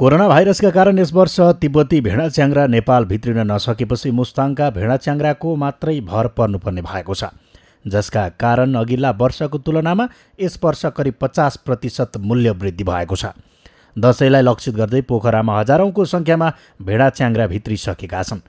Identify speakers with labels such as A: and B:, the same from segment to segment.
A: corona भाइरसका कारण यस वर्ष तिब्बती भेडा च्याङ्रा नेपाल भित्रिन नसकेपछि मुस्ताङका भेडाच्याङ्राको मात्रै भर पर्नुपर्ने भएको छ जसका कारण अघिल्ला वर्षको तुलनामा यस वर्ष करिब पचास प्रतिशत मूल्य वृद्धि भएको छ दसैँलाई लक्षित गर्दै पोखरामा हजारौँको सङ्ख्यामा च्याङ्रा भित्रिसकेका छन्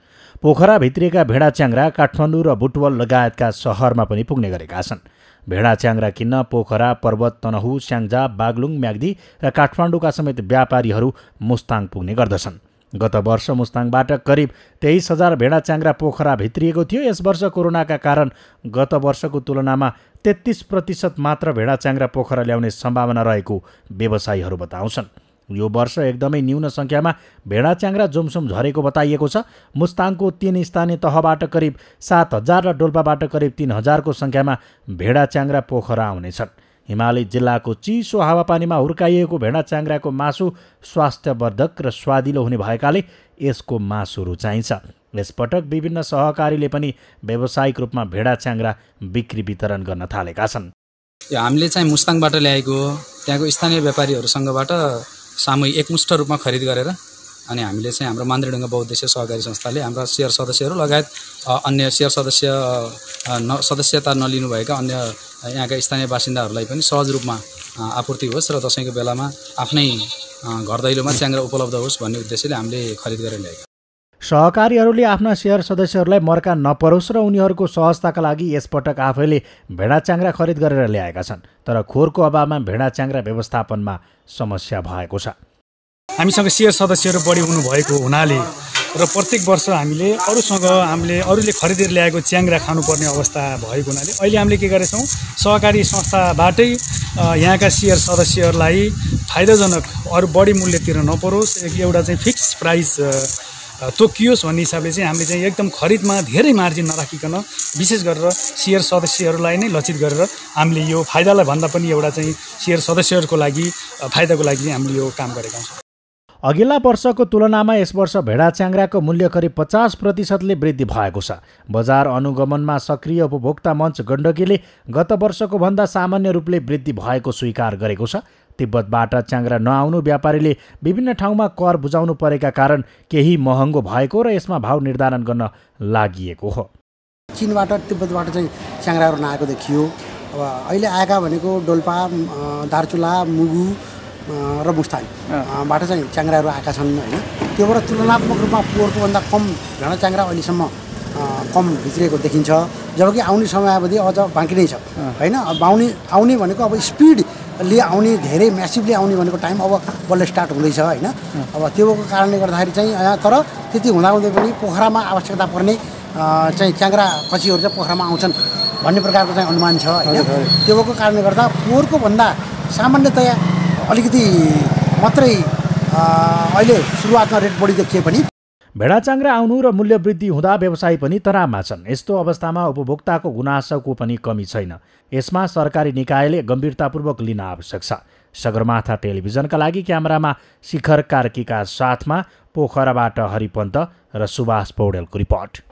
A: पोखरा भित्रिएका भेडा च्याङ्रा काठमाडौँ र बुटवल लगायतका सहरमा पनि पुग्ने गरेका छन् भेडा च्याङ्रा किन्न पोखरा पर्वत तनहु स्याङ्जा बागलुङ म्याग्दी र काठमाडौँका समेत व्यापारीहरू मुस्ताङ पुग्ने गर्दछन् गत वर्ष मुस्ताङबाट करिब तेइस हजार भेडा भेडाच्याङ्रा पोखरा भित्रिएको थियो यस वर्ष कोरोनाका कारण गत वर्षको तुलनामा तेत्तिस प्रतिशत मात्र भेडा च्याङ्रा पोखरा ल्याउने सम्भावना रहेको व्यवसायीहरू बताउँछन् यो वर्ष एकदमै न्यून सङ्ख्यामा भेडा च्याङ्रा जोमसोम झरेको बताइएको छ मुस्ताङको तीन स्थानीय तहबाट करिब सात हजार र डोल्पाबाट करिब तिन हजारको सङ्ख्यामा भेडा च्याङ्रा पोखरा आउनेछन् हिमालय जिल्लाको चिसो हावापानीमा हुर्काइएको भेडा च्याङ्राको मासु स्वास्थ्यवर्धक र स्वादिलो हुने भएकाले यसको मासु रुचाइन्छ यसपटक विभिन्न सहकारीले पनि व्यावसायिक रूपमा भेडा च्याङ्रा बिक्री वितरण गर्न थालेका छन्
B: हामीले चाहिँ मुस्ताङबाट ल्याएको त्यहाँको स्थानीय व्यापारीहरूसँगबाट सामु एकमुष्ट रूपमा खरिद गरेर अनि हामीले चाहिँ हाम्रो मान्द्रेडुङ्गा बहुद्देश्य सहकारी संस्थाले हाम्रा सेयर सदस्यहरू लगायत अन्य सेयर सदस्य न सदस्यता नलिनुभएका अन्य यहाँका स्थानीय बासिन्दाहरूलाई पनि सहज रूपमा आपूर्ति होस् र दसैँको बेलामा आफ्नै घर दैलोमा च्याङ्रा उपलब्ध होस् भन्ने उद्देश्यले हामीले खरिद गरेर ल्याएका
A: सहकारीहरूले आफ्ना सेयर सदस्यहरूलाई मर्का नपरोस् र उनीहरूको सहजताका लागि यसपटक आफैले भेडा च्याङ्रा खरिद गरेर ल्याएका छन् तर खोरको अभावमा भेडा च्याङ्रा व्यवस्थापनमा समस्या भएको छ हामीसँग सेयर सदस्यहरू बढी हुनुभएको हुनाले र प्रत्येक वर्ष हामीले अरूसँग
C: हामीले अरूले खरिदेर ल्याएको च्याङ्रा खानुपर्ने अवस्था भएको हुनाले अहिले हामीले के गरेछौँ सहकारी संस्थाबाटै यहाँका सेयर सदस्यहरूलाई फाइदाजनक अरू बढी मूल्य तिर्न नपरोस् एउटा चाहिँ फिक्स प्राइस तोकियोस् भन्ने हिसाबले चाहिँ हामीले चाहिँ एकदम खरिदमा धेरै मार्जिन नराखिकन विशेष गरेर सेयर सदस्यहरूलाई नै लक्षित गरेर हामीले यो फाइदालाई भन्दा पनि एउटा चाहिँ सेयर सदस्यहरूको लागि फाइदाको लागि हामीले यो काम गरेका छौँ
A: अघिल्ला वर्षको तुलनामा यस वर्ष भेडा च्याङ्राको मूल्य करिब पचास प्रतिशतले वृद्धि भएको छ बजार अनुगमनमा सक्रिय उपभोक्ता मञ्च गण्डकीले गत वर्षको भन्दा सामान्य रूपले वृद्धि भएको स्वीकार गरेको छ तिब्बतबाट च्याङ्रा नआउनु व्यापारीले विभिन्न ठाउँमा कर बुझाउनु परेका कारण केही महँगो भएको र यसमा भाव निर्धारण गर्न लागि हो
D: चिनबाट तिब्बतबाट चाहिँ च्याङ्राहरू नआएको देखियो अब अहिले आएका भनेको डोल्पा दार्चुला मुगु र बुस्तानबाट चाहिँ च्याङ्राहरू आएका छन् होइन त्योबाट तुलनात्मक रूपमा पोहोरको भन्दा कम भेडा च्याङ्रा अहिलेसम्म कम भित्रिएको देखिन्छ जबकि आउने समय समयावधि अझ बाँकी नै छ होइन आउने आउने भनेको अब स्पिड ले आउने धेरै म्यासिभली आउने भनेको टाइम अब बल्ल स्टार्ट हुँदैछ होइन अब त्यो कारणले गर्दाखेरि चाहिँ यहाँ तर त्यति हुँदाहुँदै पनि पोखरामा आवश्यकता पर्ने चाहिँ च्याङ्रा कचीहरू चाहिँ पोखरामा आउँछन् भन्ने प्रकारको चाहिँ अनुमान छ होइन त्यो भएको कारणले गर्दा पोहोरको भन्दा सामान्यतया अलिकति मात्रै
A: अहिले सुरुवातमा रेट बढी देखिए पनि भेडाचाङ्रा आउनु र मूल्य वृद्धि हुँदा व्यवसायी पनि तनावमा छन् यस्तो अवस्थामा उपभोक्ताको गुनासोको पनि कमी छैन यसमा सरकारी निकायले गम्भीरतापूर्वक लिन आवश्यक छ सगरमाथा टेलिभिजनका लागि क्यामेरामा शिखर कार्कीका साथमा पोखराबाट हरिपन्त र सुभाष पौडेलको रिपोर्ट